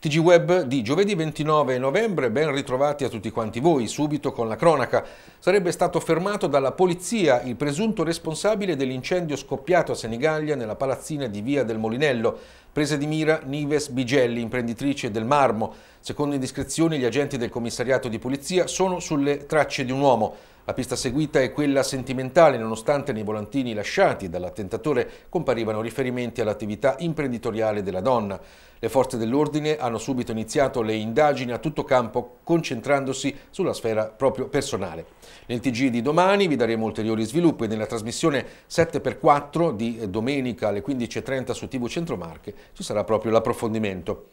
TG Web di giovedì 29 novembre, ben ritrovati a tutti quanti voi, subito con la cronaca. Sarebbe stato fermato dalla polizia il presunto responsabile dell'incendio scoppiato a Senigallia nella palazzina di Via del Molinello, presa di mira Nives Bigelli, imprenditrice del marmo. Secondo indiscrezioni, gli agenti del commissariato di polizia sono sulle tracce di un uomo. La pista seguita è quella sentimentale, nonostante nei volantini lasciati dall'attentatore comparivano riferimenti all'attività imprenditoriale della donna. Le forze dell'ordine hanno subito iniziato le indagini a tutto campo, concentrandosi sulla sfera proprio personale. Nel TG di domani vi daremo ulteriori sviluppi nella trasmissione 7x4 di domenica alle 15.30 su TV Centromarche ci sarà proprio l'approfondimento.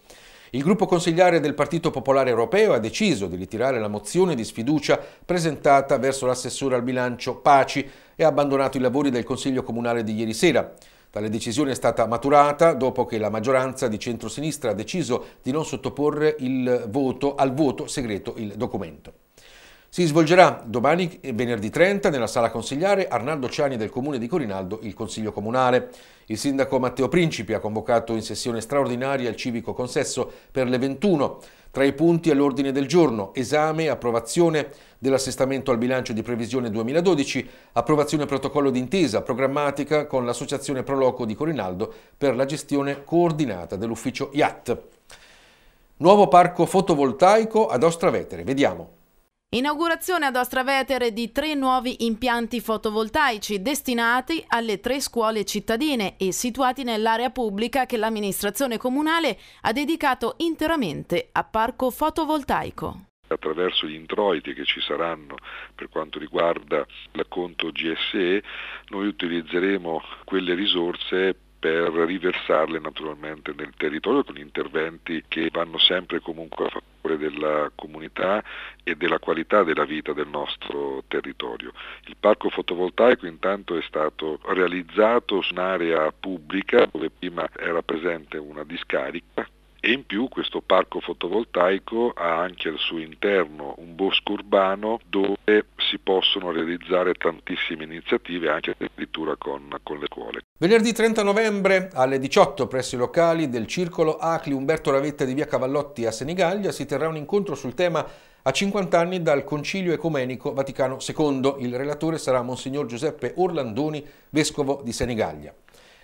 Il gruppo consigliare del Partito Popolare Europeo ha deciso di ritirare la mozione di sfiducia presentata verso l'assessore al bilancio Paci e ha abbandonato i lavori del Consiglio Comunale di ieri sera. Tale decisione è stata maturata dopo che la maggioranza di centrosinistra ha deciso di non sottoporre voto, al voto segreto il documento. Si svolgerà domani eh, venerdì 30 nella sala consigliare Arnaldo Ciani del Comune di Corinaldo il Consiglio Comunale. Il sindaco Matteo Principi ha convocato in sessione straordinaria il civico consesso per le 21. Tra i punti all'ordine del giorno, esame e approvazione dell'assestamento al bilancio di previsione 2012, approvazione protocollo d'intesa programmatica con l'Associazione Proloco di Corinaldo per la gestione coordinata dell'ufficio IAT. Nuovo parco fotovoltaico ad Ostravetere, vediamo. Inaugurazione ad Ostravetere di tre nuovi impianti fotovoltaici destinati alle tre scuole cittadine e situati nell'area pubblica che l'amministrazione comunale ha dedicato interamente a parco fotovoltaico attraverso gli introiti che ci saranno per quanto riguarda l'acconto GSE, noi utilizzeremo quelle risorse per riversarle naturalmente nel territorio con interventi che vanno sempre comunque a piccole della comunità e della qualità della vita del nostro territorio. Il parco fotovoltaico intanto è stato realizzato su un'area pubblica dove prima era presente una discarica e in più questo parco fotovoltaico ha anche al suo interno un bosco urbano dove si possono realizzare tantissime iniziative anche addirittura con, con le scuole. Venerdì 30 novembre alle 18 presso i locali del Circolo Acli Umberto Ravetta di via Cavallotti a Senigallia si terrà un incontro sul tema a 50 anni dal Concilio Ecumenico Vaticano II. Il relatore sarà Monsignor Giuseppe Orlandoni, vescovo di Senigallia.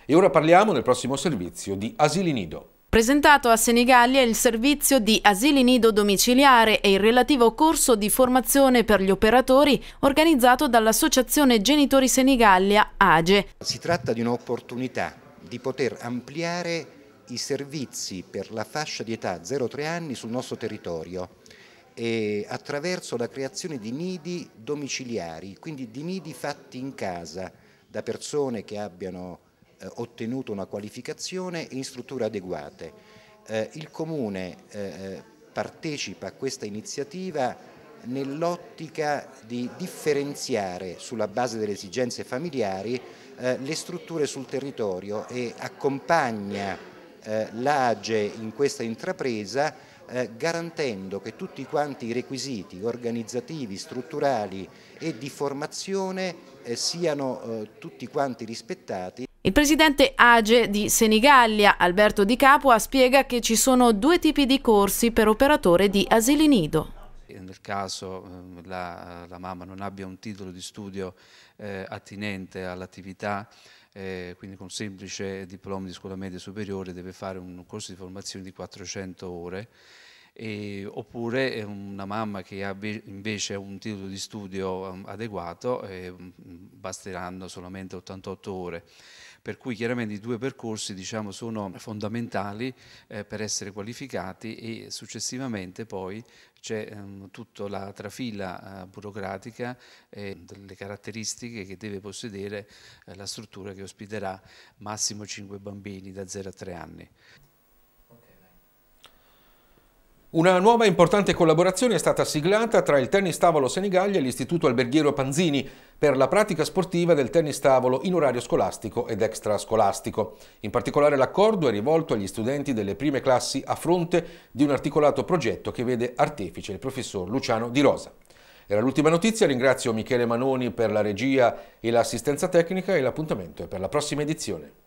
E ora parliamo nel prossimo servizio di Asili Nido presentato a Senigallia il servizio di asili nido domiciliare e il relativo corso di formazione per gli operatori organizzato dall'Associazione Genitori Senigallia AGE. Si tratta di un'opportunità di poter ampliare i servizi per la fascia di età 0-3 anni sul nostro territorio e attraverso la creazione di nidi domiciliari, quindi di nidi fatti in casa da persone che abbiano eh, ottenuto una qualificazione in strutture adeguate. Eh, il Comune eh, partecipa a questa iniziativa nell'ottica di differenziare sulla base delle esigenze familiari eh, le strutture sul territorio e accompagna eh, l'AGE in questa intrapresa garantendo che tutti quanti i requisiti organizzativi, strutturali e di formazione siano tutti quanti rispettati. Il presidente Age di Senigallia, Alberto Di Capua, spiega che ci sono due tipi di corsi per operatore di asili nido nel caso eh, la, la, mamma non abbia un titolo di studio eh, attinente all'attività, eh, quindi con semplice diploma di scuola media superiore deve fare un corso di formazione di 400 ore, e, oppure una mamma che ha invece un titolo di studio ehm, adeguato eh, basteranno solamente 88 ore per cui chiaramente i due percorsi diciamo, sono fondamentali eh, per essere qualificati e successivamente poi c'è ehm, tutta la trafila eh, burocratica e eh, delle caratteristiche che deve possedere eh, la struttura che ospiterà massimo 5 bambini da 0 a 3 anni. Una nuova importante collaborazione è stata siglata tra il tennis tavolo Senigallia e l'Istituto Alberghiero Panzini per la pratica sportiva del tennis tavolo in orario scolastico ed extrascolastico. In particolare l'accordo è rivolto agli studenti delle prime classi a fronte di un articolato progetto che vede artefice il professor Luciano Di Rosa. Era l'ultima notizia, ringrazio Michele Manoni per la regia e l'assistenza tecnica e l'appuntamento è per la prossima edizione.